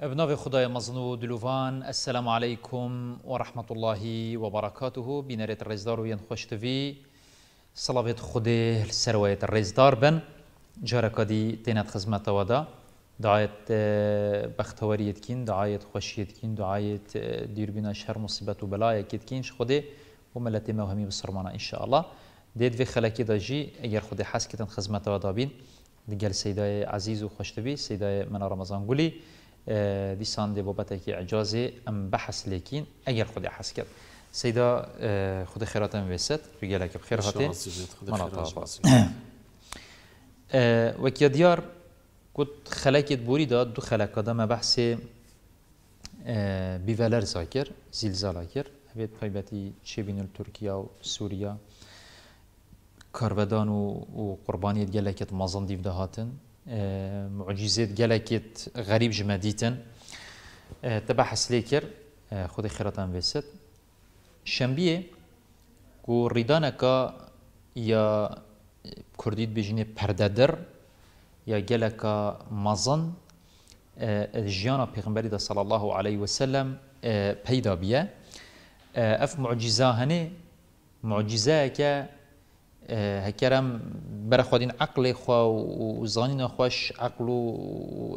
أبناء خدای مزنو دلوان السلام علیکم و رحمت الله و برکاته بینرت رزدار و ین خوشتوی صلوات خود سرویت رزدار بن جارکادی تینت خدمت ودا دعایت بختوریت کین دعایت خوشیت کین دعایت دیربینا شر مصیبت و بلایکیت کینش خود و ملت موهمی بسرمانا ان شاء الله دید وی خلکی داجی اگر خود حس کتن خدمت ودا بین دگل سیدای عزیز و خوشتوی سیدای من رمضان گلی آه، دیسان دی بابەتێکی ئەجازێ ئەم بەحەس لێکین ئەگەر خودی حەس کرد سەیدا آه، خودی خێراتم وێست ڕگەلەکە بخێر هاتێ آه، وەکیە دیار گوت خەلەکێت بوریدا دوو خەلەکەدا مە بەحسێ بیڤەلەر زاکر زیلزاڵاکر هەبێت تایبەتی چێبین تورکیا و سووریا کاربەدان و قوربانیت گەلەکێت مەزەندیف دەهاتن آه، معجزات جلكت غريب جماديتا آه، تبع حسليكر آه، خذي خيرتا بسد شنبيه كو ريدانكا يا كرديت بجني برددر يا جالكا مزن الجيانا بيغمبري صلى الله عليه وسلم بيدا بيا اف معجزه هني معجزه كا هەکەرم بەرەخوادین عقل خو و زانی نەخۆش عقل و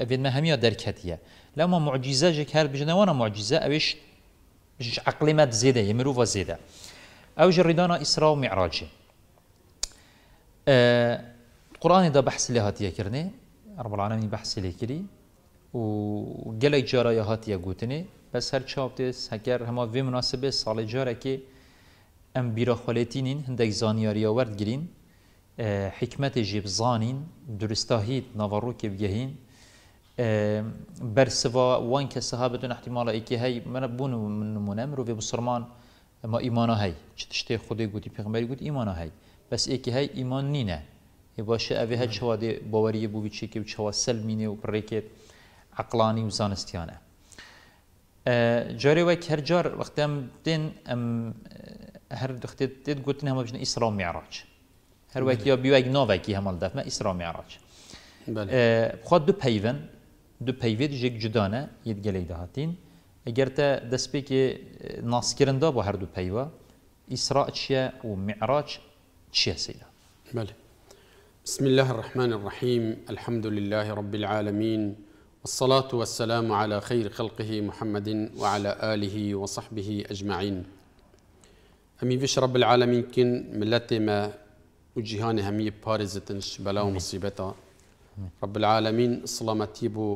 ئەێنمە هەمیە دەرکەتیە لەمە معجیزەژێک هەر بژنەوەە اوش ئەوش عقل زێدە زیده مرۆڤە زێدە زیده او ڕیدانە ئیسرا و قرآن دا بحث لها تیه کرنه لە العالمین بحث لها کری و گەلێک جارە یا هاتیە گوتنێ بەس هەر هکر همه وی مناسبه سال جاره که ام هندک زانیاری آورد گرین حکمت جیب زانین درستاهید نوارو که بگهین برسوا وان کەسەها ای که هی من بونو من نمونم رو به مسلمان ما ئیمانە هی چه تشته خودی گودی پیغمبری گود گوتی هی بس ای که هی ایمان نینه ای باشه اوی ئەوێ چوا دی باوری بو بیچه که چوا سلمینه و پڕێکێت عقلانی و زانستیانه جاری زانستیانە جارێ وەک هەرجار وەختەم دێن ئەم هر هەر دختێت گوتن هەمە بژن ئیسرا و میعراج هەروەک یا بیواک اه، دو هەمەڵدەفمە دو میعراج خۆت جدانه پەیڤن دوو پەیوێت اگر تا دست داهاتین که تە دەستپێکی با هر دو پیوا ئیسرا چیه و معراج چیه چییە بله بسم الله الرحمن الرحيم الحمد لله رب العالمين والصلاة والسلام على خير خلقه محمد وعلى آله وصحبه أجمعين همی ویش رب العالمین کن ملت ما و جهان همی پارزتنش بلا و مصیبتا رب العالمين سلامتي بو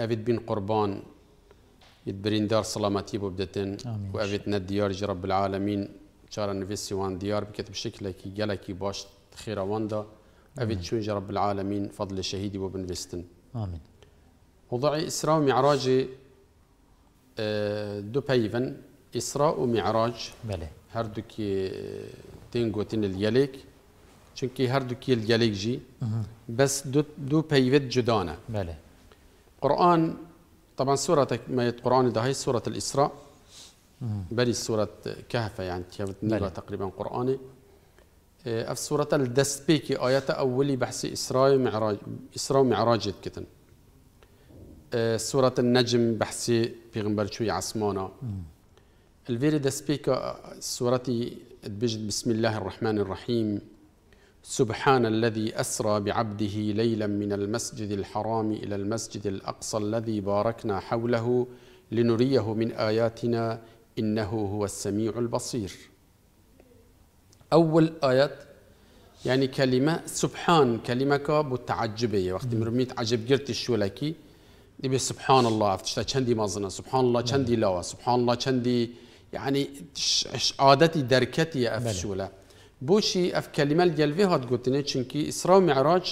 أفيد بن قربان يدبرين دار سلامتي بو بدتن وأفيد ند ديار رب العالمين شارا نفسي وان ديار بكتب شكلك جلكي باش خير واندا أفيد شو رب العالمين فضل شهيدي بو بنفستن آمين وضعي إسراء ومعراج اه، دو بيفن إسراء ومعراج بله هەردووکێ تێن گوتن یەلێک چونکی هەردووکێ یەلێک دو بەس دوو پەیوێت بله قران طبعا سورة ما القرآن ده هي سورة الإسراء بل سورة كهف يعني تقريبا قرآني اف سورة الدست الدسبيكي آيات أولي بحث إسراء ومعراج إسراء ومعراج كتن اه، سورة النجم بحث بيغمبر شوي عسمانا ذا سبيكا سورتي بجد بسم الله الرحمن الرحيم سبحان الذي أسرى بعبده ليلا من المسجد الحرام إلى المسجد الأقصى الذي باركنا حوله لنريه من آياتنا إنه هو السميع البصير أول آيات يعني كلمة سبحان كلمة كابو وقت مرميت عجب قرتي شو لكي سبحان الله أفتشتا كندي مازنا سبحان الله كندي لوا سبحان الله كندي يعني عادتي دركتي يا أفشولة بوشي أف كلمة الجلفي هاد قلتني چنكي إسراء معراج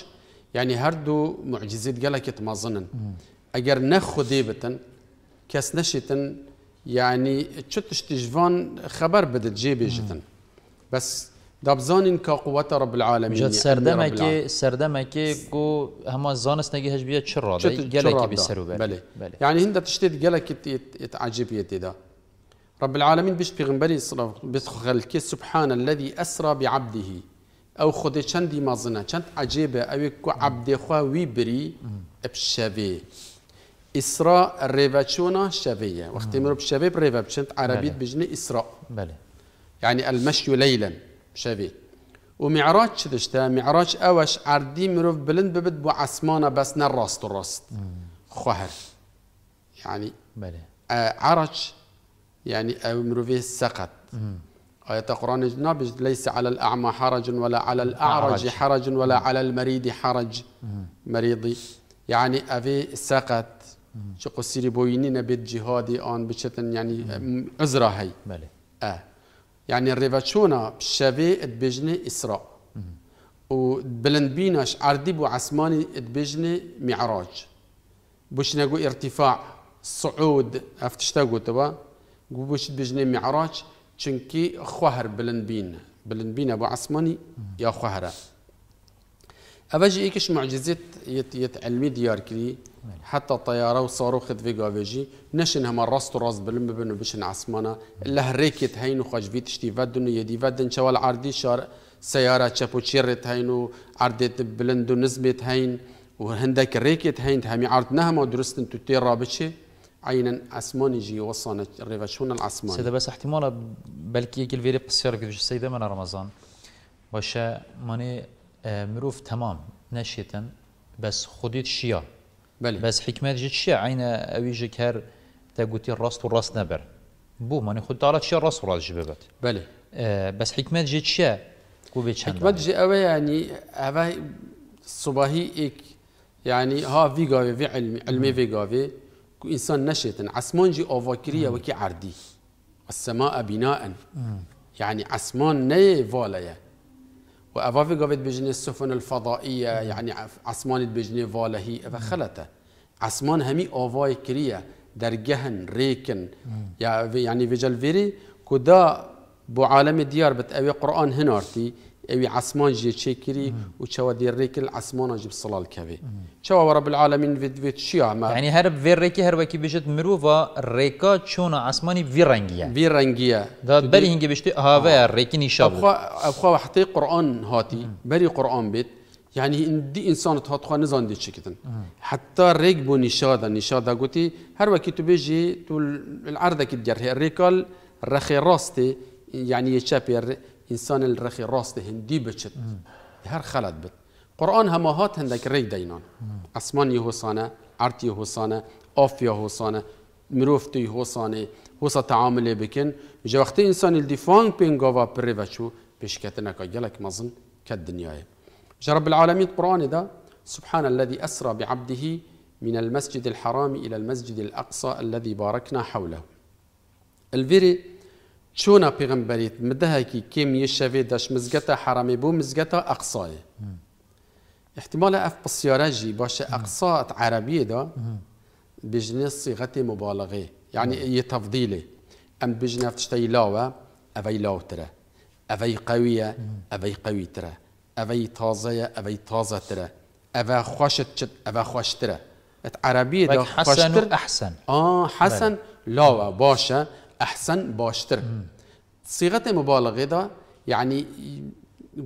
يعني هردو معجزات قالك يتمازنن أجر نخو ديبتن كاس نشيتن يعني تشتش تجفان خبر بدت جيبي جتن بس دابزان ان كقوة رب العالمين جد سردمكي سردمكي كو هما زانس نجي هجبيه چرا ده قالك بلي يعني هندا تشتت قالك يتعجب يتي ده رب العالمین بشت پیغمبری بخلکی سبحان الذي أسرى بعبده او شندي ما مازنه شند عجيبة او يكو عبد خواه ويبري بشبه اسراء ريفاتشونا شابية وقت مروا بشبه بريفا بشنت عربية بجنة إسراء بلي. يعني المشي ليلا شابي ومعراج شدشتا معراج أوش عردي مروف بلند ببد بو عسمانة بس نراست الراست خوهر يعني بلي. آه عرج يعني أو مروفيه سقط آية القرآن نابج نعم، ليس على الأعمى حرج ولا على الأعرج حرج ولا على المريض حرج مريضي يعني أفي سقط شو قصيري بوينين بيت جهادي آن بشتن يعني عذرا هي آه يعني الريفاتشونا شبي بجنة إسراء وبلند بيناش عردي بو عسماني بجنة معراج بوش نقول ارتفاع صعود افتشتاقو تبا قوبش بجني معراج چنكي خوهر بلنبين بلنبين أبو عثماني يا خوهره أبجي إيكش معجزة يت, يت علمي ديار كلي حتى طيارة وصاروخ في فيجي نشن هما راس راس بلم بنو بشن عسمانة الله ريكت هينو خج في تشتي فدن يدي فدن شوال عردي شار سيارة شابو تشابوتشيرت هينو عردت بلندو نزبت هين وهندك ريكت هين همي عرض نهما درست انتو تير رابطشي عينا اسمانجي الريفا شون العثماني سيدي بس احتمال بلكي يجي الفيري بسير كدوش سيدة من رمضان باشا ماني آه، مروف تمام نشيتا بس خديت شيا بلي. بس حكمات جيت شيا عين اويجي كهر تاقوتي الراس والراس نبر بو ماني خد تعالت شيا الراس والراس جبابات بلي آه، بس حكمات جيت شيا كوبيتش حكمات جي اوي يعني هذا صباحي يعني ها فيغاوي في علمي علمي فيغاوي كو انسان نشط عسمانجي اواكريه وكي عردي السماء بناء يعني عسمان ني فاليا وافافي قابت بجني السفن الفضائيه يعني عسمان بجني فالهي فخلته عسمان همي اوفاي كريه درجهن ريكن يعني فيجل فيري كو دا بو عالم الديار بتأوي قران هنارتي ئەوی عسمان ژێ چێکری و چەوە دێڕێکل ئەسمانە جب سڵال کەوێ چاوە وەرە بالعاالمین دوێت چیانی هەر ێڕێکی هەروەکی بژێت مرۆڤە ڕێکا چۆنە ئاسمانی وی ڕەنگیە وی ڕەنگیە بەری هنگگە بشتی ئاوەیە ڕێکینی شەخوا وحتى قرآن هاتي بەری قرآن بيت يعني دي انسان تهاتخوا نزان دي شكتن حتى ريك بو نشادا نشادا قوتي هر وكي تبيجي تول العرضة كي دير ريكال رخي راستي يعني يشابي انسان الرخي راست هندي بچت هر خلط بت قرآن هما هات هندک ری دینان اسمان یه حسانه عرط یه حسانه آف یه حسانه مروف توی حسانه حسا تعامل بکن جا وقت انسان الدفان پینگاوا پره وچو پیشکت نکا گلک مزن کد دنیای جا رب العالمین قرآن دا سبحان الذي أسرى بعبده من المسجد الحرام إلى المسجد الأقصى الذي باركنا حوله الفيري پیغمبریت مده کی کیم یشوی داش مزگتا حرامی مزگتا مزگەتە احتمال اف ئەف پسیارەژی اقصا عربی دا بژنێ سیغەتی مبالغه یعنی یە تەفدیلێ ئەم بژنە تشتەی لاوە ئەوەی لاوترە ئەوەی قويه ئەوەی قەویترە ئەوەی تازەیە ئەوەی تازەترە افا خوشت چت ئەوە خۆشترە عربیەدا حەسەن احسن اه حسن لاوا باشە احسن باشتر صيغه مبالغه دا يعني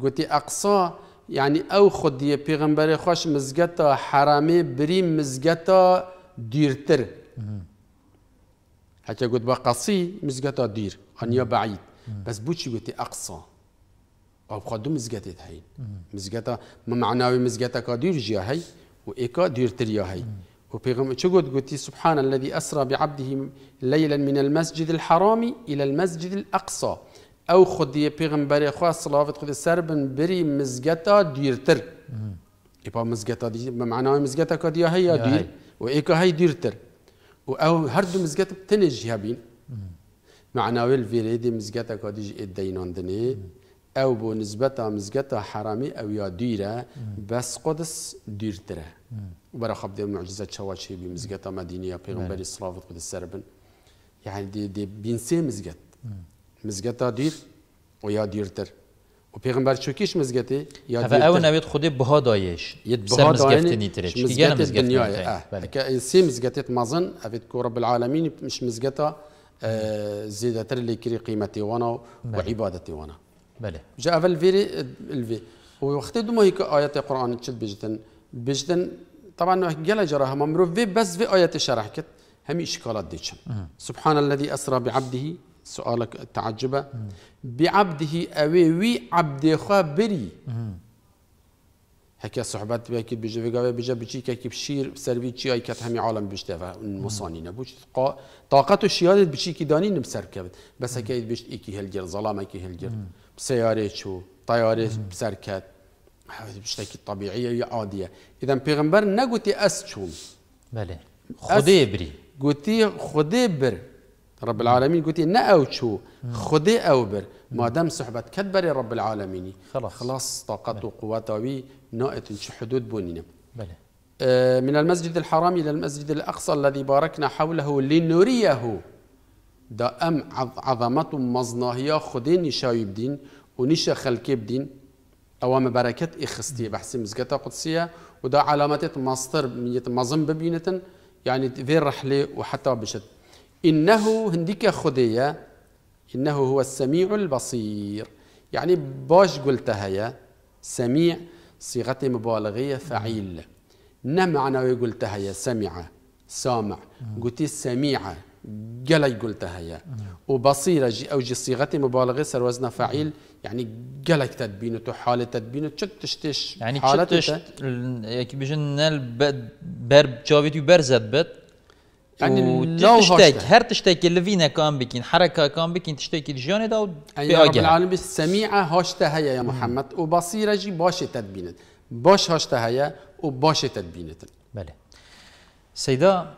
قلت اقصى يعني او خود يا پیغمبر خوش مزگتا حرامي بري مزگتا ديرتر حتى قلت بقصي قصی مزگتا دیر بعيد بس بو قلت اقصى او خد دو هاي هین ما معناه مزگتا کا دیر جیا هی و ایکا دیرتر وبيغمتشقد قلتي سبحان الذي أسرى بعبده ليلا من المسجد الحرام إلى المسجد الأقصى أو خدي بيغمبر خوا الصلاة خدي سربن بري مزجتا ديرتر يبقى مزجتا دي بمعنى مزجتا كديا هي دير وإيكا هي ديرتر أو هردو مزجتا تنج هابين معناوي الفيريدي مزجتا كديج الدينان دني أو بو نسبتا مزجتا حرامي أو يا ديرة بس قدس ديرتره وبرا خب دي معجزات شواشي بمزقتا مدينية نعم. بري الصلافة قد السربن يعني دي, دي بينسي مزقت مزقتا دير ويا ديرتر وبيغمبر شو كيش مزقتي يا ديرتر هذا أول نبيت خدي بها دايش يد بها مزقتني تريش كي اه سي مزقتت مزن أفيد كورب العالمين مش مزقتا آه، زيادة اللي كري قيمتي وانا وعبادتي وانا بله جاء الفيري الفي وقت دوما هيك آيات القرآن تشد بجتن بجدن طبعا جل جراها ممروف في بس في آية شرح كت همي إشكالات ديش سبحان الذي أسرى بعبده سؤالك تعجبة بعبده أوي وي عبد خا بري هكا صحبت بك بيجي في قوي بيجي بيجي كيف بشير سربي تشي اي كت همي عالم بيشتفا مصاني نبوش قا طاقته شيادت بيجي كي داني نمسر كبت بس هكا بيجي كي هلجر ظلام كي هلجر سياره شو طياره بسركت بشتێکی طبیعیە يا عادية إذا بيغمبر نەگوتی ئەس چوون بەێ خودێ بری گوتی بر رب العالمين گوتی نأوتشو خدي أوبر ما دام صحبة مادەم يا رب العالمين خلاص طاقته و قواتاوی نائت چ حدود بوونینە اه، من المسجد الحرام إلى المسجد الأقصى الذي باركنا حوله لنريه دائم عظمة مزناهية خدين نشاوي بدين ونشا خلقي بدين ئەوە مەبارەکەت اخستي بحسي مزگەتە قدسيه ودا علامات ماستر مەزم مظن یعنی يعني ذي الرحله وحتى بشد إنه هنديك خدية إنه هو السميع البصير يعني باش قلتها يا سميع صيغة مبالغية فعيل نه معنى قلتها يا سمع سامع قلتي سميعة قلي قلتها يا وبصيرة أو جي صيغة مبالغة سر وزن فعيل يعني قالك تدبينته حالة تدبينه تشتش يعني تشت يعني بيجن نال برب جابيت وبرزت بد يعني لو تشتك هر تشتك اللي فينا كان بكين حركه كان بكين تشتك الجاني داو يعني رب العالم السميعه هاشتا هيا يا محمد وبصيره جي باش تدبينت باش هاشتا هيا وباش تدبينت بله سيدا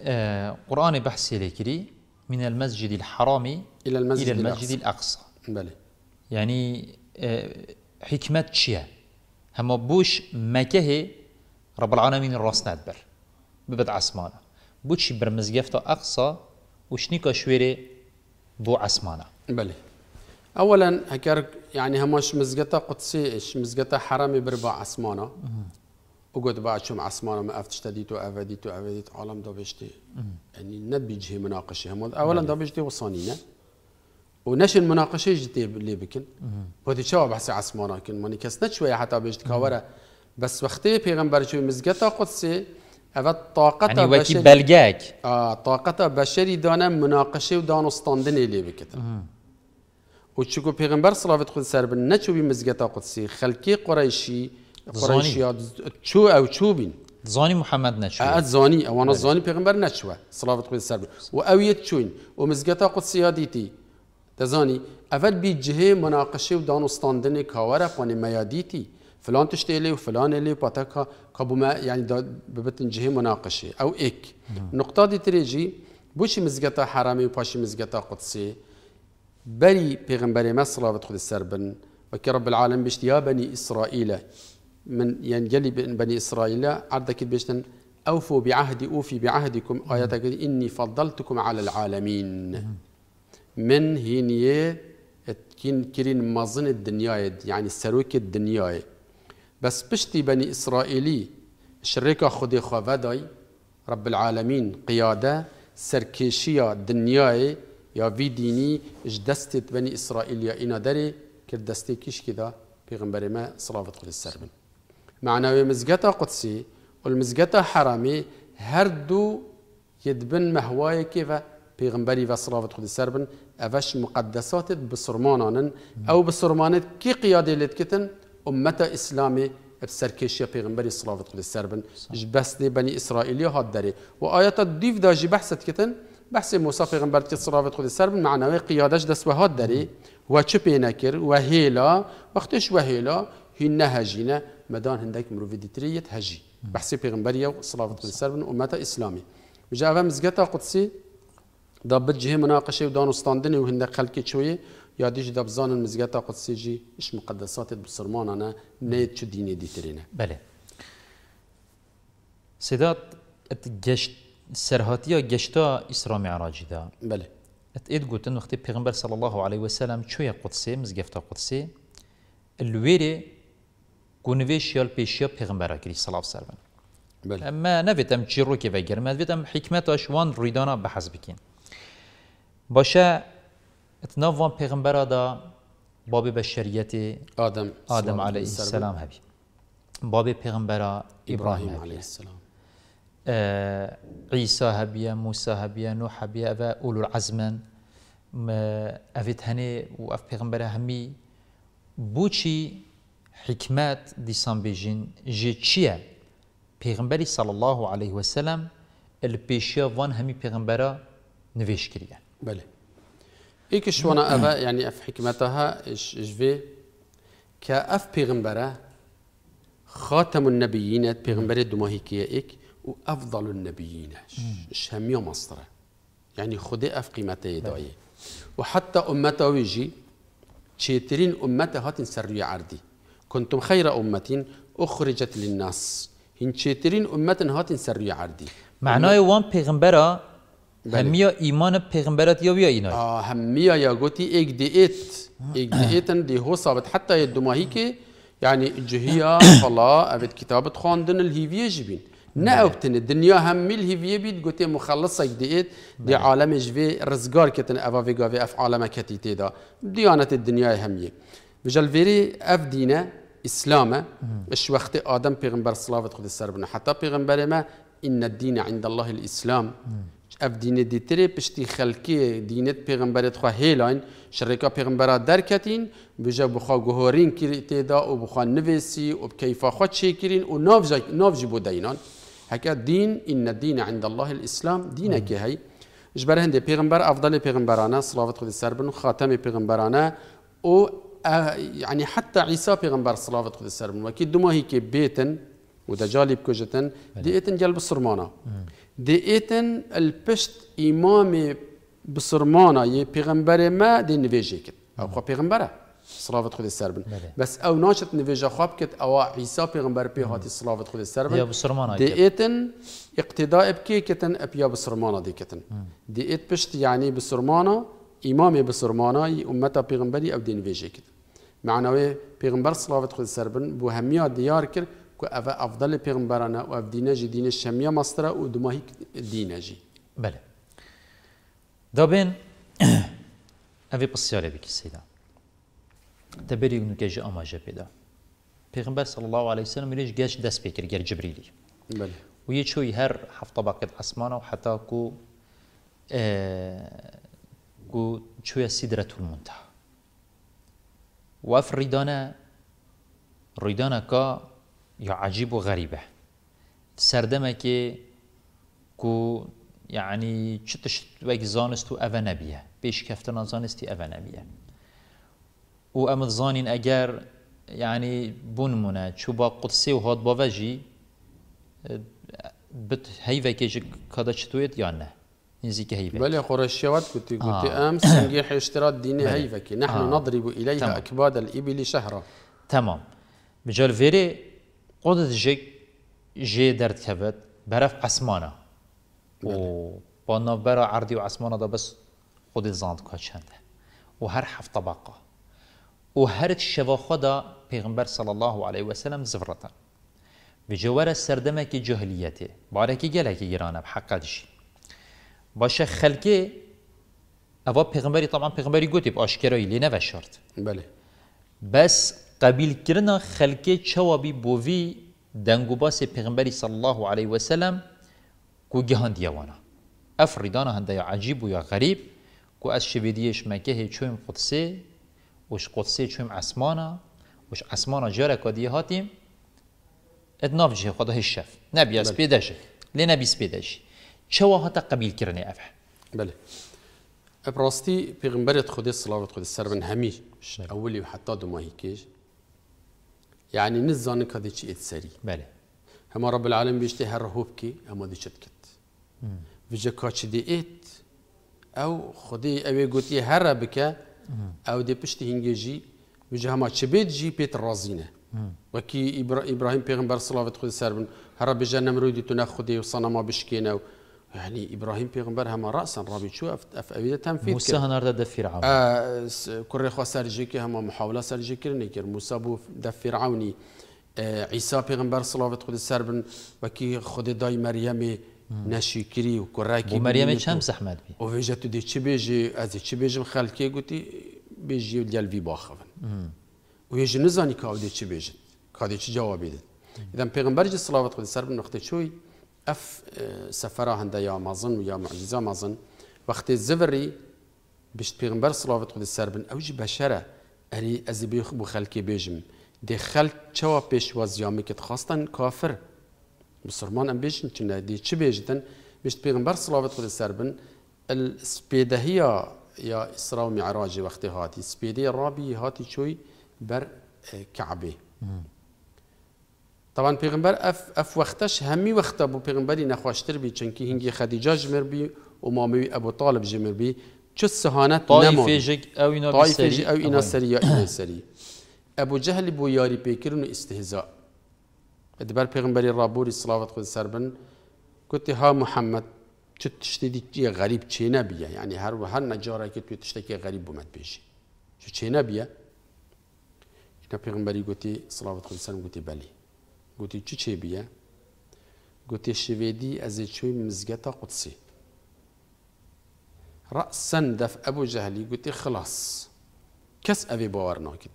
آه قران بحثي لكري من المسجد الحرام الى المسجد, إلى المسجد الاقصى, الأقصى. بله يعني آه، حكمت چییە؟ هما بوش مەکەهێ ڕبرعاانەمین ڕاست نەبەر ببت عسمانە بچی برمزگەفتە ئەقسا وشنيكا شويري بو عسمانە بلي أولا هكر يعني هماش مزقتا قدسي إيش مزقتا حرامي بربع اسمانا وقد بعد شم عسمانة ما أفتش تديتو أفاديتو أفاديت عالم دابشتي يعني جهي مناقشة هما أولا دابشتي وصانينا ونشن المناقشه جدي اللي بكن بودي شو بحسي عسمانا كن ماني كسنت شويه حتى بيجت كورا بس وقتي پیغمبر شو مزگتا قدسي اول طاقته يعني وكي بلجاك اه طاقته بشري دانا مناقشه استاندن اللي بكتا وشكو پیغمبر صلوات خود سرب بن نچو بي قدسي خلقي قريشي قريشي شو او بين زاني محمد نشوى أه زاني أو أنا زاني بيغمبر نشوى صلاة خود السرب وأويت شوين ومزقتا قدسية سياديتي. اول ئەڤەت جهه مناقشه و دانوستاندنی کاوەرە پۆنی مياديتي فلان تشتێ لێ و باتاكا كابو ما يعني دا ببتن جهێ مناقشی ئەو ئیک نقطادی ترێژی بۆچی مزگەتە حرامی و پاشی مزگەتە قدسي بەری پێغمبەرێ ما سڵاوت خودی سەر بن وەکی رب العالم بشتیا بەنی ئیسرائیلە من ينجلي بني إسرائيل عردك بشتن أوفوا بعهدي أوفي بعهدكم آياتك إني فضلتكم على العالمين من هينيه كين كرين مظن الدنيا يعني سروك الدنيا بس بشتي بني إسرائيلي شريكا خدي خواداي رب العالمين قيادة سركيشيا الدنيا يا في ديني اش بني إسرائيل يا إنا داري كردستي كيش كذا بيغمبر ما صلاة قل السرمن معناوي مزقتا قدسي والمزقتا حرامي هردو يدبن مهواي كيفا پیغمبری و صلوات خود سربن اوش مقدسات بسرمانانن او بسرمانت کی قیاده لید کتن امت اسلامی بسركيشيا بيغمبري صلاة قل السربن بس دي بني إسرائيل هاد داري وآيات الديف داجي بحثت كتن بحث موسى بيغمبر كي صلاة قل السربن معناوي قيادش دس وهاد داري وچه بينكر وهيلا وقتش وهيلا هن هجينا مدان هندك مروفي ديترية هجي بحث بيغمبري صلاة قل السربن أمتا إسلامي مجاوة مزقتا قدسي دا بجه مناقشه و دانو دانستاندن و هنده خلکی چوی یا دیش دبزان مزگتا قدسی جی اش مقدسات بسرمان انا نه چو دینی دیترینه بله سداد ات گشت سرهاتی یا گشتا اسرا معراجی دا بله ات اید گوتن وقتی پیغمبر صلی الله علیه و سلم چوی قدسی مزگفتا قدسی الویری گونویش یا پیشیا پیغمبر اکری صلاف سرون بله. اما نفتم چی رو که وگرم نفتم حکمتاش وان ریدانا بحث بکن باشا اتنوان پیغمبر دا باب بشریت آدم آدم علیه السلام هبی باب پیغمبر ابراهیم علیه السلام عيسى هبيا موسى هبيا نوح هبيا أبا أولو العزم أفت و وأف پیغمبر همي بوشي حكمات دیسان بیجین جی چیه پیغمبری صلى الله عليه وسلم البيشيا وان همي بيغمبرا نویش كريان بله ایک شونا اوه یعنی اف حكمتها اش اجوه که اف پیغمبره خاتم النبیین پیغمبر دوماهی که ایک و افضل النبیین اش همیو مصره یعنی خود اف قیمته دایه و حتی امته ویجی چیترین امته هاتین سر روی عردی كنتم خير أمة أخرجت للناس هن شيترين أمة هاتن سر عردي معناه وان بيغمبرا همیا ایمان پیغمبرت یا بیا اینا آه، همیا یا گوتی ایک دیت ایک دیتن دی هو ثابت حتی ماهی که يعني جهيا خلا أبد كتابة خاندن الهيفية جبين نأوبتن الدنيا هم الهيفية بيد قلت مخلصة جديد دي عالم جوی رزگار كتن أفا في قافي أف عالم كتي تیدا ديانة الدنيا همية بجل فيري أف دینه إسلام إش وقت آدم بيغمبر خود سر بنا حتى پیغمبر ما إن الدين عند الله الإسلام اف دینه دی تری پشتی خلکی دینت پیغمبرت خو هیلاین شرکا پیغمبرا درکتین بجا بخوا گهورین کی تیدا او بخوا نویسی او کیفا خو چیکرین او نافج نافج بودینان هکا دین ان الدين عند الله الاسلام دينك هي جبر هند پیغمبر افضل پیغمبرانا صلوات خود سر بن خاتم پیغمبرانا او اه، يعني حتى عيسى پیغمبر صلوات خود سر بن وكي دماهي كي بيتن ودجالب بكوجتن ديتن جلب الصرمانه ايتن البشت امام بصرمانا يي بيغمبر ما دي نویجه کد او خو بيغمبر صلافت خود السربن بس او ناشت نویجه خاب كت او عیسی پیغمبر پی هاتی صلافت خود يا بصرمانا دي ايتن اقتداء بکی کتن اپ بصرمانا دي كتن دي ايت بشت يعني بصرمانا امام بسرمانا امتا بيغمبري او دي نویجه کد معنوی پیغمبر صلافت خود سربن بو هميا ديار کرد کو اوه افضل بيغمبرانا و اف دینه جی دینه شمیه مصره و دماهی دینه جی بله دابين اوه بسیاره بکی سیدا تبری اگنو که جی آماجه پیدا پیغمبر صلی الله عليه وسلم ليش گش داس بيكر جير جبريلي بله و یه چوی هر هفت طبقه اسمانه و حتی كو شوية اه، چوی سدرة المنتهى وف ريدانا ريدانا كا یا عجیب و غریبه که کو یعنی يعني چ تشت وەک زانست و ئەڤە نەبیە پێشکەفتە زانستی ئەڤە نبیه او ئەمە زانین اگر یعنی بوونمونە چو با قدسی و هات بەڤەژی بت هەیڤێکێژی کەدە چێت یان نە نزيك هيبة بل قريشيات کتی قلت ام أمس نجيح دینی ديني هيبة نحن آه. نضرب إليها اکباد أكباد الإبل شهرا تمام بجال فيري جی درد ژێ برف بەرەف و بله. با نەبەرە عرضی و ئەسمانە بس خود زانت که چنده و هر هەفتە طبقه و هر شوا خدا پیغمبر صلی الله و علیه سردمه که جهلیتی باره که گله که ایرانه بحقه حقەتشی باشه خەلکێ اوا پیغمبری طبعا پیغمبری گوتی ئاشکەرەوەی لێ و شارت بله بس قبیل کردن چەوە چوابی بوی دنگوباس پیغمبری صلی الله علیه و سلم عليه وسلم کو گەهندیەوەە ئەف ڕیدانە هەندەیە عجیب و یا غریب کو از شوێدیەش مکه چویم قدسه وش قدسه چویم ئەسمانە وش ئەسمانە جاره کدیه هاتیم ئەت نافجێ نبی از شەف لی نبی از نەبیست پێدەژی چەوە قبیل کردن افه بله ابراستی پیغمبرت خودی صلاوت خودی سر من همی اولی و حتی دو ماهی کش يعني نزان كذيش اتسري بله هما رب العالم بيشتي كي هما دي شتكت فيجا كاتش دي ات او خدي أبي قوتي هر او دي بشتي هنجيجي بيجا هما شبيت جي بيت رازينة وكي ابراهيم بيغمبر صلاه خد سربن هرب بيجا نمرودي تناخدي وصنما بشكينا يعني ابراهيم پیغمبر هم راسا رابط شو اف اویده تنفید موسی هنر ده فرعون کره خوا سرجی که هم محاوله سرجی کرنی کر موسی بو ده فرعونی عیسی پیغمبر صلوات خود سر بن و کی خود دای مریم نشیکری و کره کی مریم چم زحمت بی او وجه تو دی چی بیجی از چی بیجم خلکی گوتی بیجی دیل وی باخون و یه نزانی که او دی چی بیجن که دی چی جواب بدن اذا پیغمبر جی صلوات خود سر بن نقطه چوی اف آه، سفره هنده يا مازن ويا معجزه مازن وقت الزفري بشت بيغمبر صلوات خود سر بن اوج بشره اري از بيخ بو خلکی بيجم دي خلق چوا بيش وزیامی کت كافر مسلمان ام بیجن چنه دي چی بیجدن بشت پیغمبر صلوات خود سر السبيده هي يا اسراء و معراج وقتی هاتي سپیده رابی هاتی بر آه، كعبه طبعا پیغمبر اف, اف وقتش همی وقتا بو پیغمبری نخواشتر بی چنکی هنگی خدیجه جمر بی و مامی ابو طالب جمر بی چو سهانت نمان طایفه جگ او اینا طایفه جگ او اینا سری یا اینا سری ابو جهل بو یاری پیکرن و استهزاء ادبر پیغمبری رابوری صلاوات خود سر بن گوتی ها محمد چو تشتی دیگه غریب چی نبیه یعنی هر و هر نجاره که توی تشتکی غریب بومد بیشی چو چی نبیه اینا پیغمبری گوتی صلاوات خود سر گوتی بلی گوتی چی چێ بیە گوتی شوێدی ئەزی چوی مزگەتە قوتسی ڕسەن دەف ئەبوو جەهلی گوتی خلاص کەس ئەوێ باوەڕ ناکرد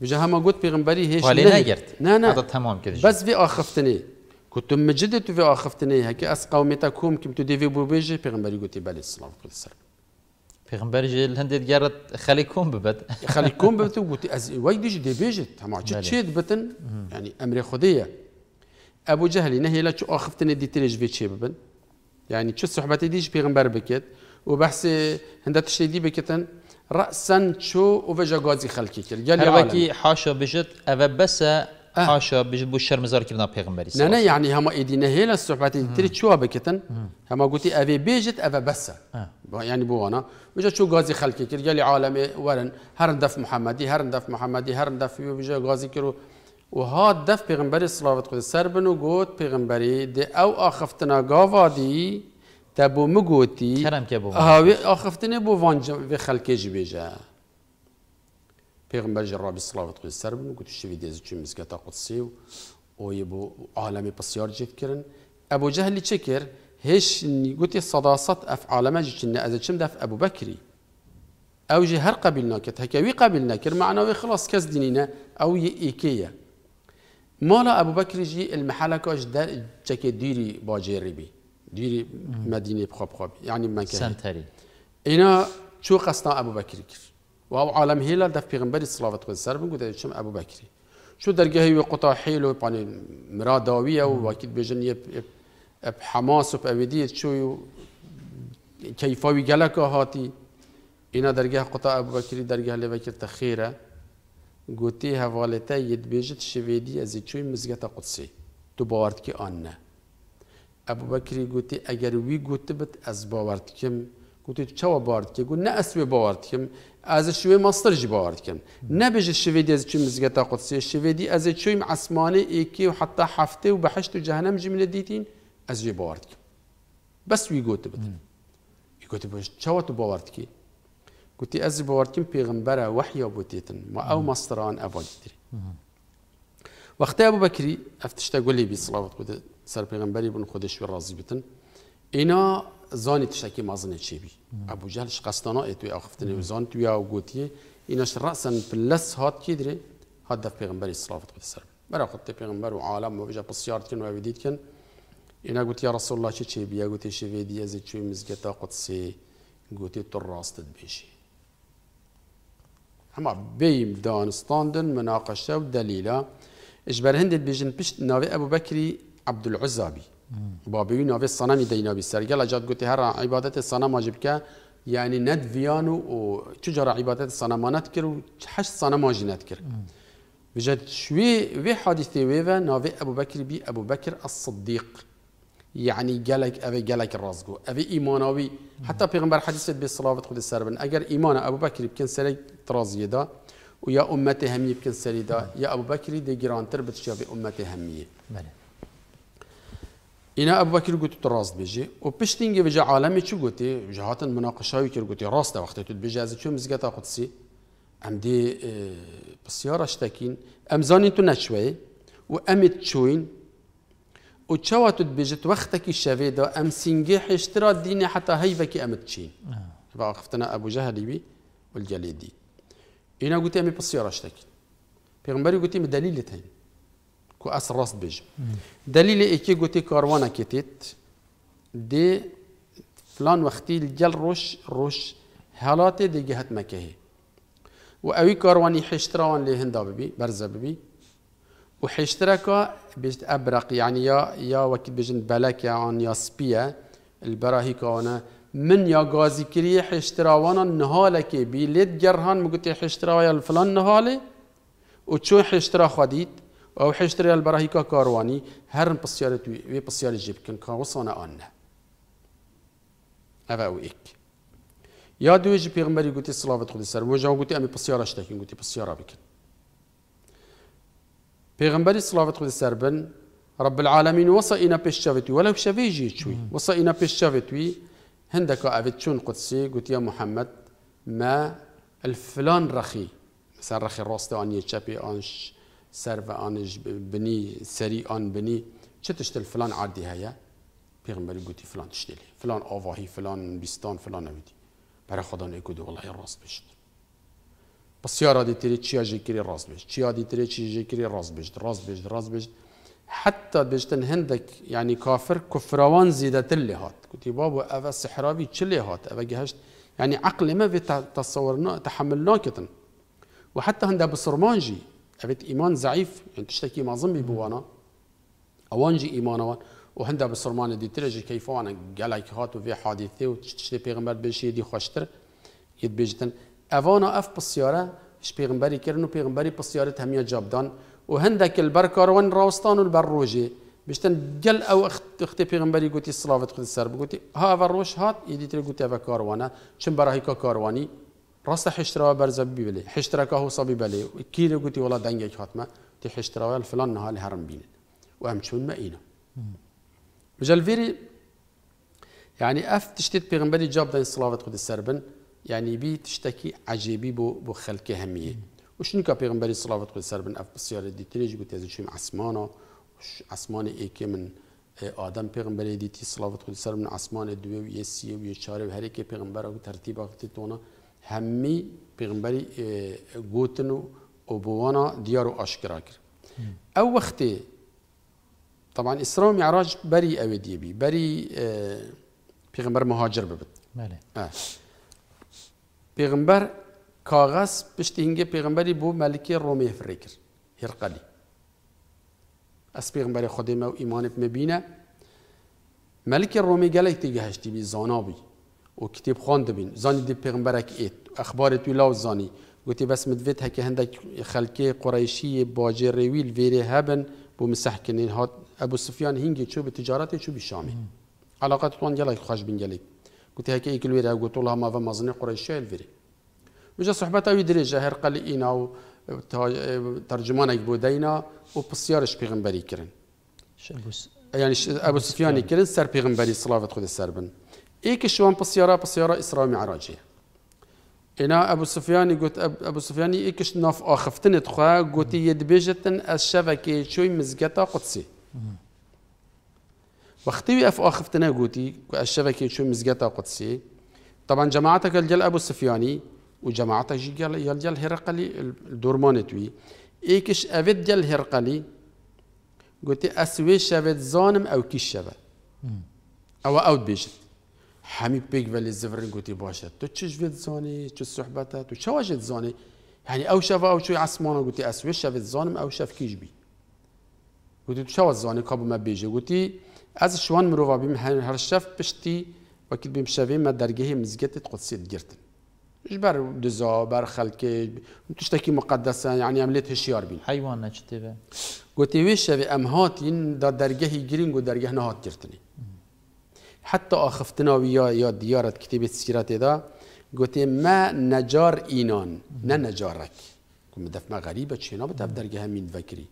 بژە هەمە گوت پێغمبەری هێش نەگرت نانە تەمام کرد بەس بێ ئاخفتنی وی مجدد في آخفتني هكي أسقى کم كوم كم تدفي بوبيجي في غنبري قلت بلي السلام عليكم في جه جي الهندي خلی خلي ببد ببت خلي ببد ببت گوتی از وای دیج دی بیجت هما چه بتن امر خدية ابو جهل نهي لا شو اخفتن دي تريج وی چه ببن يعني شو صحبتي ديش بيغمبر بكت وبحث هندا دي بكتن رأسا شو وفجا غازي خلكي كل قال لي حاشا بجت أبا بس حاشا آه. بجبو الشر مزار كرنا پیغمبري نه نانا يعني هما ايدينا هيلا الصحبات تري شو بكتن هما قلتي افي بيجت افا بس يعني آه. بو انا بجا شو غازي خلقي كير قال عالمي ورن هرن دف محمدي هرن دف محمدي هرن دف بجا غازي كيرو وها دف بيغمبري صلاة قد سر بنو قوت پیغمبري دي او اخفتنا غافا دي تبو مقوتي كرم كبو هاوي اخفتنا بو وانج في خلقي جبيجا گفت Cerrabi دیز چی serbin, تا videosu için اوی بو عالمی پسیار alemi کردن ابو جهلی چه کرد هش قلت صداست اف على ماجي نه از چیم دف ابو بكري او جه هر قبلنا كت هكوي قبیل نکر معناه خلاص دینی نه او ايكيا مالا ابو جی جي کاش كاش دا دیری ديري جریبی دیری ديري مدينه خواب یعنی يعني مكان سنتري اینا شو قصد ابو بکری کرد و او عالم هیلا دف پیغمبر صلوات خود سر بگو در چم ابو بکری شو درگه و قطع حیل و پانی مراداوی و وکید بیجن یه اب حماس و اویدی شو کیفاوی گلک هاتی اینا درگه قطع ابو بکری درگه لوکر تخیره گوتی حوالتا ید بیجت شویدی از چوی مزگت قدسی تو باورد که آن نه ابو بکری گوتی اگر وی گوتی بت از باورد کم گوتی چه باورد که گو نه اسوی باورد کم از شوی ماستر جی کن شویدی از چی مزگت قدسی شویدی از چی عصمانه ایکی و حتی حفته و بحشت و جهنم جمله دیتین از جی کن بس وی گوت بده وی گوت بده چوا تو باور کی گوتی از باور کن پیغمبر وحی بودیتن ما او مصدران ابادیتری وقتی ابو بکری افتشتا گلی بی صلوات خود سر پیغمبری بن خودش و راضی بتن اینا زانی تشکی چی بی ابو جهلش قصدانا اتوی اخفتن و زان توی او گوتیه ایناش رأسا پلس هات کی دره هات دف پیغمبر صلافت قد سر برا خط پیغمبر و عالم و بجا بسیارت کن و اویدید کن اینا گوتی یا رسول الله چی بی یا گوتی شویدی از چوی مزگتا قدسی گوتی تو راستت بیشی اما بیم دن مناقشه و دلیلا اجبر هندت بیجن بشت ناوي ابو بكري عبد العزابي بابی ناوی صنمی دینابی سرگل اجاد گوتی هر عبادت صنم واجب که یعنی ند ویان و چجرا عبادت آنت کرد و هشت صنم ند کرد بجد شوي في حادثة ويفا نافي أبو بكر بی أبو بكر الصديق يعني قالك أبي قالك الرزقو أبي إيمانوي حتى بيغمبر حديثة بالصلاة خد السربن أجر إيمان أبو بكر يمكن سري ترازي دا ويا أمتي همي يمكن سري دا يا أبو بكر دي جرانتر بتشابي بأمتي همي بله. اینا ابوبکر گوت تو راست بیجی و پشتینگی وجه عالمی چی گوتی جهات مناقشه هایی که گوتی راست وقتی تو بیجی از چه مزگتا قدسی ام دی اه، بسیار اشتکین ام زانی تو نشوی و امت چوین و چوا تو تو وقتی که شوی دا ام سینگی حشترا دینی حتی هیوه که امت چین آه. اخفتنا ابو جهلی بی والجلیدی اینا گوتی امی بسیار اشتکین پیغمبری گوتی دلیلتین كو اس ڕاست بيج دليل ايكي غوتي كاروانا كيتيت دي فلان وقتي الجل روش روش هالاتي دي جهه هەیە و ئەوی كارواني حێشتراوان لي هندا ببی برزا ببی و ابرق يعني يا يا یا یا بلاك يا بەلەکیان يا سبيا البەراهی کاوانە من يا غازي كري حێشتراوانە نهالەکێ بی لێت گەڕهان مگوتی حێشتراوە یا فلان و تشو حشترا خديت او حشتري البراهيكا كارواني هرن بسيارة وي بسيارة جيب كن كان وصانا آن أفا او ايك يا دويج بيغمبري قوتي صلاة خدي سر وجهه قوتي أمي بسيارة اشتكين قوتي بسيارة بكن بيغمبري صلاة خدي سر بن رب العالمين وصينا شافتوي ولو شافي جي شوي وصينا هندكا هندك شون قدسي قلت يا محمد ما الفلان رخي مثلا رخي الراس ده أن يتشابي أنش سر و آن بني سري آن بني چه تشتل فلان عادي هيا پیغمبر گوتي فلان تشتلي فلان آواهي فلان بستان فلان نويدي برا خدا نیکو والله راس بشت بس یارا دی تری جي جکری راس بشت چیا دي تری جي جکری راس بشت راس بشت راس بشت حتى بشتن هندك يعني كافر كفروان زيدة اللي هات كنت بابا أفا سحرابي تشلي هات أفا جهشت يعني عقلي ما في تصورنا تحملنا كتن وحتى هند بصرمانجي ئەبێت ئیمان زعیف تشتێکی مازم بووانە ئەوانجی ئیمانەوە و هەندە بە سلمانە دیترێژی کەیفوانە گەلایکی هات و بێ حادیثێ و تشتی پێغمبەر بێشی دی خۆشتر یت بێژتن ئەوانە أف پسیارە إش بيغمبري كرنو بيغمبري پسیارت هەمیە جابدان وهندا كل بەر کارەوەن ڕاستان و بەر ڕۆژێ بشتن أختي ئەو اختی پێغمبەری گوتی سلاوت خودی سەر بگوتی هاە ڕۆژ هات یدیتر گوتی ئەە کاروانە چم بەراهیکە کاروانی راست بر زبی بله حشترا که صبی بله کی لگوتی ولا دنگه که هاتما تی حشترا ول فلان نهال هرم بینه و همچون چون ما اینا بجلفيري یعنی اف تشتت پیغمبری جاب دن صلوات خود سربن یعنی بی تشتکی عجیبی بو بو خلق همیه و وشنو که پیغمبری صلوات خود سربن اف بسیار دي تريج قلت ازن شوم عسمانا عسمان که من اه، آدم پیغمبری دیتی صلوات خود سربن السربن عسمان دوي و يسي و يشاري و هريكي پیغمبر او ترتیب قد تونا همی پیغمبری گوتن و بوانا ديارو اشكرا كر او وقتي طبعا اسراء ومعراج بري او ديبي بري آه پیغمبر مهاجر ببد بله آه. پیغمبر کاغذ پشت هنگه پیغمبری بو ملکه رومی فریکر هرقلی از پیغمبر خود ما و ایمان مبینه ملک رومی گلک دیگه هشتی بی زانا بی و کتاب خوانده بین زانی دی پیغمبرک ایت اخبار توی لاو زانی گوتی بس مدوید که هندک خلکه قریشی باجه رویل ویره هبن بو مسح کنین هات ابو سفیان هنگی چو به تجارت چو به شامی علاقت توان گلک خوش بین گلک گوتی هک ایکل ویره گوتو الله ما و مزنی قریشی الویره وجا صحبت اوی دریجه جهر قل اینا و ترجمانک بودینا و پسیارش پیغمبری کرن یعنی ابو سفیانی کرن سر پیغمبری صلوات خود سر بن إيك شوان بسيارة بسيارة إسراء معراجية إنا أبو سفيان قلت أبو سفيان إيكش ناف اخفتني تخا قلت بيجتن الشبكة شوي مزقتا قدسي وقتي أف آخفتنا قلتي الشبكة شوي مزقتا قدسي طبعا جماعتك الجل أبو سفياني وجماعتك جل يلجل هرقلي الدورمانتوي إيكش أفيد جل هرقلي قلت أسوي شبت زانم أو كيش شبت أو أو بيجت همی بيك بالي الزفرين قوتي باشا تو تشج في تزاني تش صحبتها تو شواش تزاني يعني یعنی او شاف او شو عصمانه قوتي اسوي شاف تزانم او شف كيش بی. قوتي تو شواش زاني كابو ما بيجي قوتي از شوان مروفا بيم هر شف بشتي وكيد بيم شافين ما درجه مزجت گرتن. تجرتن بر دزا بر خلقه تشتكي مقدسه يعني یعنی عملت هشيار بين حيوان نشتبه قوتي ويش شاف امهات این در درجه جرین و درجه نهات گرتنی. حتى آخفتنا ويا يا ديارت دیارت سيرات دا قلت ما نجار اينان نا نجارك كم دف ما غريبة شينا بتبدر من فكري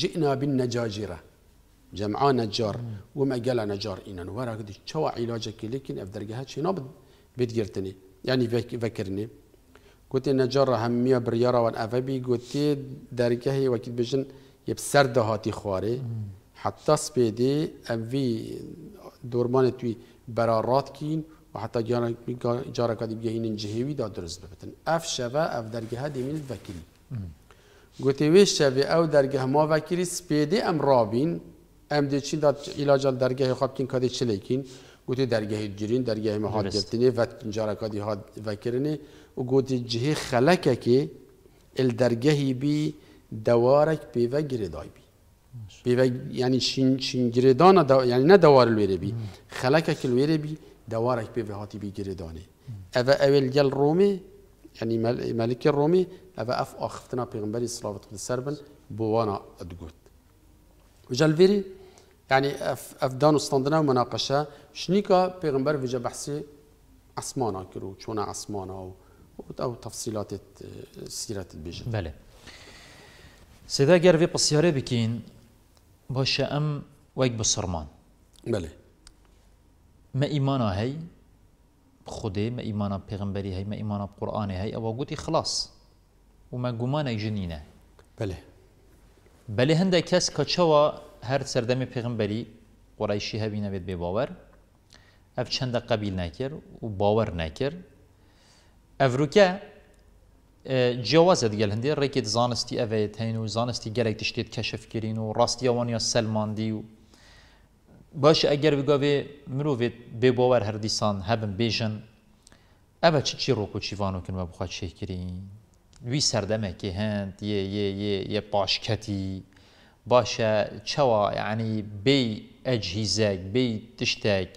جئنا بالنجاجرة جمعا نجار وما قال نجار اينان ورا قد شو علاجك لكن اف جهة شينا بتجرتني يعني فكرني قلت نجار همية بريارة وان أفبي قلت درجة وكيد بجن يبسر دهاتي خواري حتى سبيدي أفي دورمان توی برارات کین و حتی جارا کدی بگه این جهوی دا درست ببتن اف شوه اف درگه دیمیل وکیلی گوتی وی شوه او درگه ما وکیلی سپیده ام رابین ام دی چین دا علاج درگه خواب کین کدی چلیکین گوتی درگه جرین درگه ما هاد و جارا کدی هاد و گوتی جهی خلکه که درگه بی دوارک بیوه گریدای بی بيبقى يعني شين شين جريدانا دو يعني نه دوار الويربي خلقك الويربي دوارك بيبقى هاتي بي جريداني أبا أول جل رومي يعني ملك الرومي أبا أف أخفتنا بيغمبري صلاة الله عليه بوانا أدقوت وجل فيري يعني أف أف دانو ستاندنا ومناقشة شنيكا بيغمبر فيجا بحثي عسمانا كرو شونا عسمانا و أو تفصيلات سيرة البيجة بله سيدا جرفي بسيارة بكين باشە ئەم وەک بە سەرمان بەێ مە ئیمانە هەی خودێ مە ئیمانە پێغمبەری هەی مە ئیمانە قورآانێ هەی ئەوە گوتی خلاص ومە گومانێک ژنینە بله بەێ هەندێک کەس کەچەوە هر سەردەمی پێغمبەری قڕایشی هەبی نەبێت بێ باوەر ئەف چەندە قەبیل ناکرد و باوەڕ ناکرد ئەڤروکە جواز دیگەل هندی ڕێکێت زانستی ئەڤێت هەین و زانستی گەلێک تشتێت کەشفکردین و ڕاستیەوان یا سلمان دیو باش اگر ئەگەر بگوێ به باور هر دیسان بێژن بیشن اول چی چی ڕۆک و چیوانوکن بە بخوات شێکردین وی سردمه که هند یه یه یه هەند یە پاشکەتی باشە چاوە یعنی بی ئەجهیزەك بی تشتێک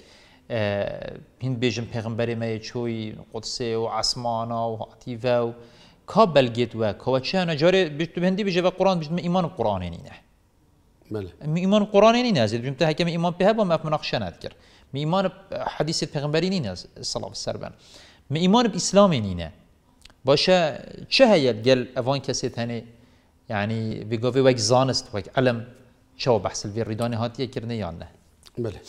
هند بێژم پێغمبەرێمەیە چۆی قوتسێ و عسمانە و هاتیڤە و كابل جيت و كا تشانا جاري بتبهندي بجيب القرآن بجيب إيمان القرآن يعني نه بله إيمان القرآن يعني نازل بجد هكما إيمان بها وما في مناقشه نذكر إيمان حديث البيغمبري يعني ناز الصلاة والسربان ما إيمان بإسلام يعني نه باشا چه هيت قال أفان كسيت يعني بيقوفي وك زانست وك علم شو بحث الفير ريداني هاتية كرني يعني بله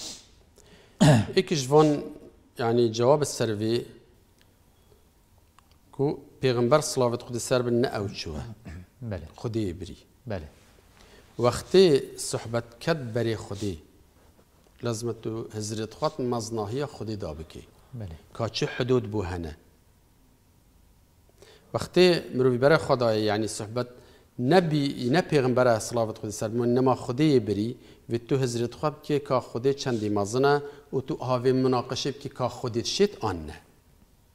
إيكش فون يعني جواب السرفي کو پیغمبر صلوات خود سر بن نأوت شوه بله خودی بری بله وقتی صحبت کد بری خودی لازم تو حضرت خود مزناهی خودی دابکی بله کاچه حدود بو هنه وقتی مروی بر خدای یعنی صحبت نبی نه پیغمبر صلوات خود سر من نما خودی بری و تو حضرت خواب که کا خودی چندی مزنه و تو آوی مناقشه که کا خودی شد آن نه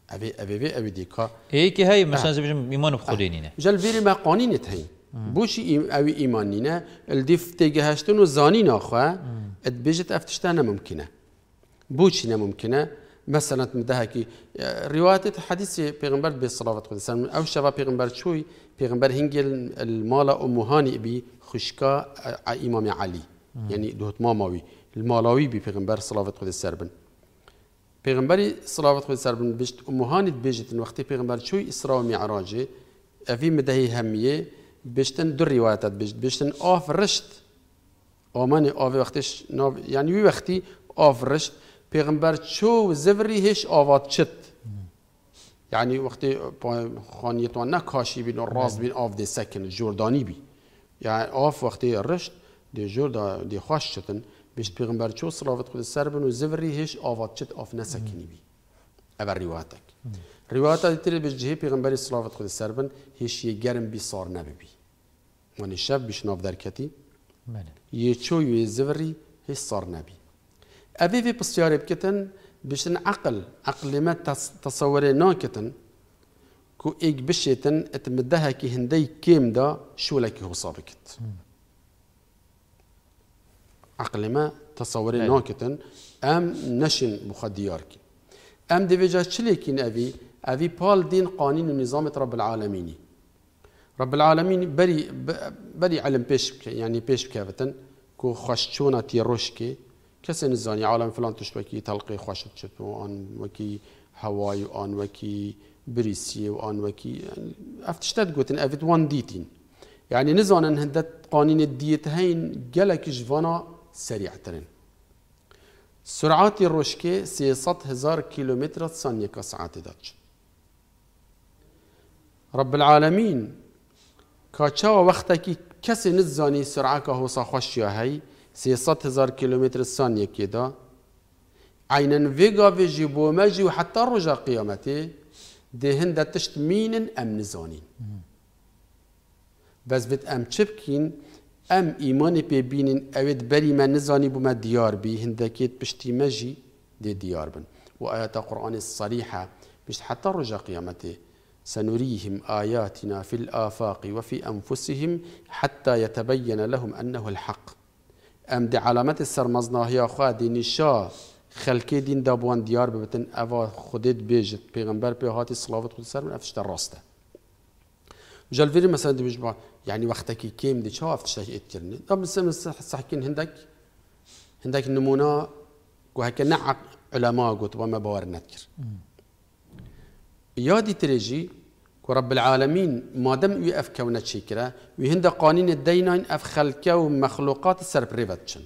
أبي أبي ابي أبي ديكا هيك هاي مثلا زي بجم إيمان بخدينينه جل فيري ما قانين تهي بوشي أبي ايمانينه الديف تيجهشتون وزانين أخوة أتبيجت أفتشتانا ممكنة بوشينا ممكنة مثلا مدها كي رواية حديث بيغمبر بالصلاة والسلام أو شباب بيغمبر شوي بيغمبر هنجل المالا أم هاني بي خشكا إمام علي يعني دوت ماماوي المالاوي بي بيغمبر صلاة والسلام پیغمبری صلوات خود سر بن بشت امهانی بیجتن وقتی پیغمبر چوی اسراء و معراج اوی مدهی همیه بشتن در روایتات بشت بشتن آف رشت آمانی آف وقتش نو یعنی وی وقتی آف رشت پیغمبر چو زوری هش آوات چت یعنی وقتی خانیتوان نه کاشی بین و راز بین آف دی سکن جردانی بی یعنی آف وقتی رشت دی جورد دی خوش چتن بیش پیغمبر چو صلوات خود سر بن و زوری هیچ آوات چت آف نسکنی بی اول روایتک روایت دیتری به جهه پیغمبر صلوات خود سر بن هیچ یه گرم بی سار نبی من نشب بیش ناف درکتی بله. یه چو یه زوری هیچ سار نبی ابی وی پسیاری بکتن بشن عقل عقل ما تصور ناکتن کو ایگ بشیتن اتمدها که هندی کیم دا شولکی حساب کت عقلمه تصوري نوكتن ام نشن بخدیار ام دیویجا چلی ابي ابي اوی دين دین قانون نظام رب العالمين رب العالمين بري بري علم بيش يعني بيش كافتن كو خشونا تي روشكي كسن زاني عالم فلان تشبكي تلقي تلقی خوشت شد و آن وكي هوای و آن بريسي وان وكي يعني افتشتت قوتن افيت وان ديتين يعني نزانا هندت قانين الديت هين جالك جفانا سريع ترين سرعات الرشكة 3000 كيلومتر ثانية كسعات داتش رب العالمين كاچاوا وقتا كسي نزاني سرعه که حوصا خوش یا 300 هزار کیلومتر ثانیه که دا عینن ویگا وی جی بومجی و حتی رجا قیامتی دهن ده تشت مینن ام نزانین بس بت ام چپکین پی ئیمانی اوید بری ما نزانی دیار بی هندکیت پشتی مجی دی دیار بن و آیات قرآن سەریحە پشت حتا رجا قیامەتێ سنريهم آياتنا في الآفاق وفي أنفسهم حتى يتبين لهم أنه الحق أم دي علامات السرمزنا هي خوا دي نشا خلقي دين دابوان ديار ببتن أفا خدت بيجت پیغمبر پی هاتی صلاوت خود سر من أفشت راسته جلویری مثلا دي بجبا يعني وقتك كيم دي شاف تشتاك اترني طب مسم كين هندك هندك نمونا وهكا نعق علماء قلت وما باور نذكر دي تريجي ورب العالمين ما دام وي اف كونت شكرا وهند قانون الدينين اف خلقه ومخلوقات السرب ريفتشن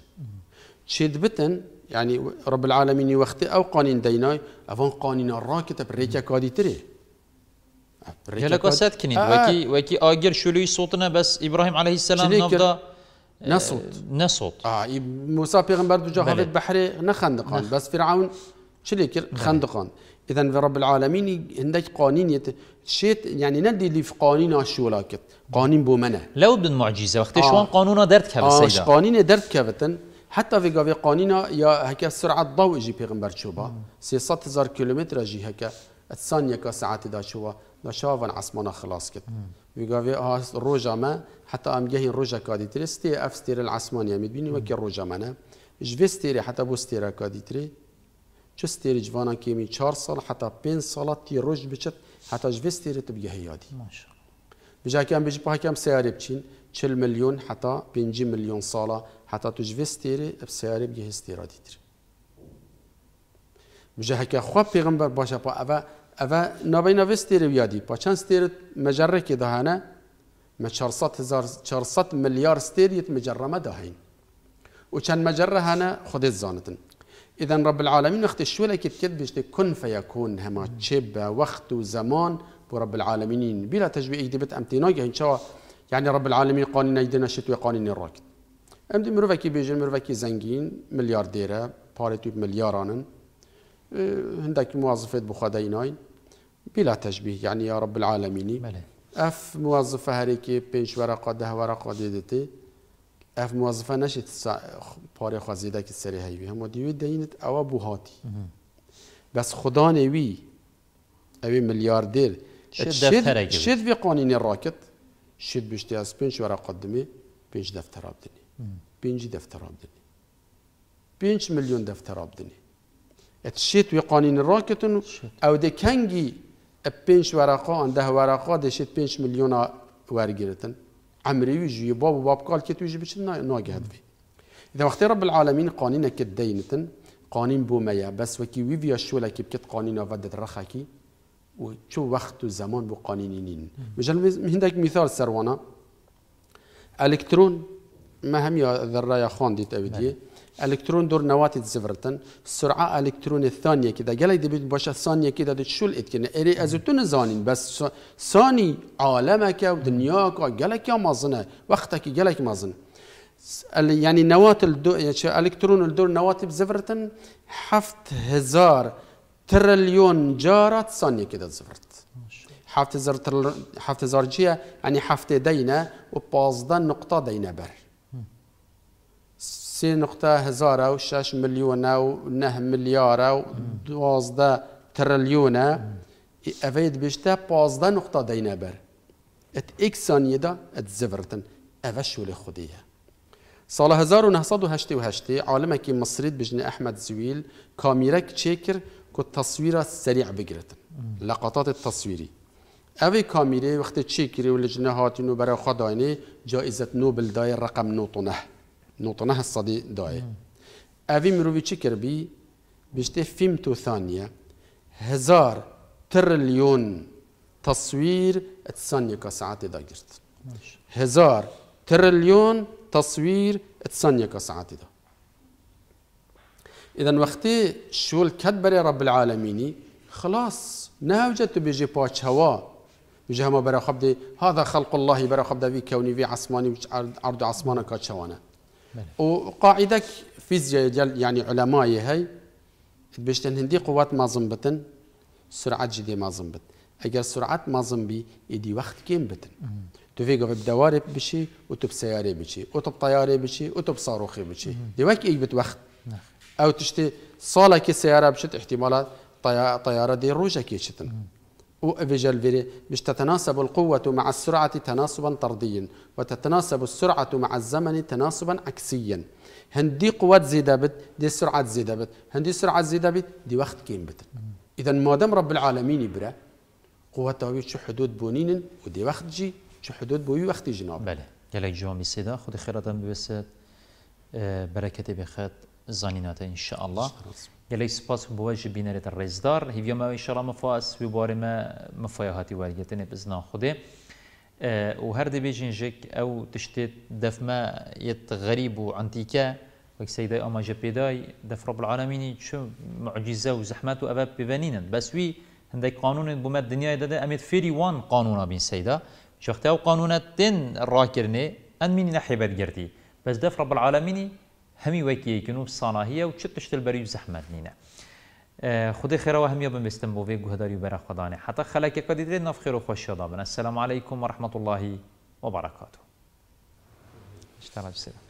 شد بتن يعني رب العالمين وقت او قانون ديناي افون قانون راكت بريكا كادي تري جلك وسات كنين آه. وكي وكي آجر شلوي صوتنا بس إبراهيم عليه السلام نفضة نصوت نصوت اه موسى پیغمبر دو جهاد بحري نخندقان نخ. بس فرعون شليك خندقان اذا رب العالمين عندك قانون يت شيت يعني ندي اللي في قانون اشولاكت قانون بومنه لو بن معجزه وقت آه. شلون قانونا درت كبت سيدا قانون درت كبتن حتى في قوي قانون يا هكا سرعه ضوء جي پیغمبر شوبا 300 كيلومتر جي هكا الثانيه كساعات دا شوبا نشاون عصمانا خلاص کرد ویگاوی از روژا ما حتی ام روز روژا کادی تری ستی اف ستیر العصمانی هم منه جوی حتی بو ستیره کادی تری چه ستیری جوانا کمی چار سال حتی پنج سالاتی تی بچت حتی جوی ستیری تو بگه یادی بجا که ام بجی پاکی ام سیاری بچین چل میلیون حتی پینجی میلیون ساله حتی تو جوستیر ستیری اب سیاری بگه ستیرا دیتری بجا که خواب پیغمبر باشه پا اوه اوه نابی نوی ستیر بیادی پا چند ستیر مجره که دهانه ما 400 هزار یت مجره ما يتمجرمه و چند مجره هانه خودت زانتن اذن رب العالمین العالمين شوله شو لك كتب کن فا یکون هما تشب وقت و زمان بو رب العالمين بلا تشبيه دبت امتناج این چوا یعنی رب العالمین العالمين قانون يدنا شتوي قانون الراكد ام دی دي مروفكي بيجن مروفكي زنجين مليارديره بارتو مليارانن موظفت بخواده ایناین بلا تشبيه يعني يا رب العالمين بله. اف موظفه هريكي بنش ورقه ده ورقه ديدتي اف موظفه نشت پاره خزيده كي سري هیوی هم دیوی دينت او ابو هاتی بس خدا وي ابي ملياردير شد شد في قانون الراكت شد بشتي از پنج ورقه قدمي پنج دفتر ابدني بنش دفتر ابدني بنش مليون دفتر ابدني اتشيت شد قانون الراكت او ده كانجي پنج پێنج وەراقان ده وەراقا پنج 5 ورگیرتن عمری و جوی باب و بابکال کە تویژ بچن ناگەهبی دەوەختی ڕە بالعاالمین قانینەکەت دەینتن قانین بۆمەیە بەس وەکی ویڤیا شولەکی بکەت قانینەوە دەدڕەخەکی و چۆ وەخت و زمان بو قانینی نین مژەل هندێک مثال سروانا الکترون مە هەمی دەڕایە خان دیت دیە الكترون دور نواتي الزفرتن سرعه الكترون الثانيه كذا قال دي بيت باشا ثانيه كذا شو لقيت الي اري ازتون زانين بس ثاني عالمك ودنياك آه، لك يا مازن وقتك لك مازن يعني نواه الدو... يعني الكترون الدور نواتي الزفرتن حفت هزار تريليون جاره ثانيه كذا زفرت حفت هزار ترل... حفت هزار جيه يعني حفت دينا وبازدان نقطه دينا بر سه نقطه هزاره و شش میلیونه و نه میلیاره و دوازده تریلیونه اوید بیشتر پازده نقطه دینه بر ات ایک ثانیه دا ات زورتن اوه خودیه سال 1988 عالم که مصرید بجن احمد زویل کامیرک چیکر که تصویر سریع بگرتن لقطات تصویری اوی کامیره وقت چیکری و لجنه هاتینو برای خداینه جایزت نوبل دای رقم نوتونه نوطنه الصدي داي اوی مروی چی بي بيشتي فيمتو ثانية هزار ترليون تصوير اتسانیه كاساتي دا جرت هزار ترليون تصوير اتسانیه كاساتي دا اذا وقتي شو الكدبر رب العالمين خلاص ناوجت بيجي باش هوا بيجي هما برا خبدي هذا خلق الله برا خبدي في كوني في عصماني عرض عصمانا كاتشوانا وقاعدك فيزياء ديال يعني علماء هاي باش تنهندي قوات ما زنبتن سرعات جدي ما زنبت اگر سرعات ما زنبي يدي وقت كيم بتن تفيق بالدوارب بشي وتب سيارة بشي وتب طيارة بشي وتب صاروخي بشي دي وقت يجبت وقت نعم. او تشتي صالة كي سيارة بشت احتمالات طيارة دي روجة كي شتن وإيفيجالفيري مش تتناسب القوة مع السرعة تناسبا طرديا وتتناسب السرعة مع الزمن تناسبا عكسيا هندي قوة بت دي سرعة بت هندي سرعة بت دي وقت كين بت إذا ما دام رب العالمين يبرا قوة تاوي شو حدود بونين ودي وقت جي شو حدود بوي وقت جناب بله يلا جوامي سيدا خذ خيرا بس آه، بركة بخير زانينات إن شاء الله گەلەی سپاس واج رزدار هیو ما ان شاء الله مفاس به بار ما مفایحات هاتی نه بزنا خودێ اه، و هەر دەبێژین ژێک ئەو تشتێت دەفمە یت غریب و انتیکا و سیدا اما جپیدای دف رب العالمین چ معجزه و زحمت و اباب بس وی بەسوی قانون بو مد دنیا دەدە ئەمێت فری وان قانونا بین سیدا سەیدا تن و ان مین نحبت ئەمینی بس دف رب بڵعاالمینی هەمی وەکیەکن و ساناهەیە و چ تشتل بەری و زەحمەت نینە. خودی خێرەوە هەمیە بمبستم بۆ بێ گوهداری و بەرەخدانێ حتا خەلکێکەکە دیدرێت نەفخێر و خوش بنە السلام عیکم و الله اللهی وبرکاتو. اشتغل بسرعه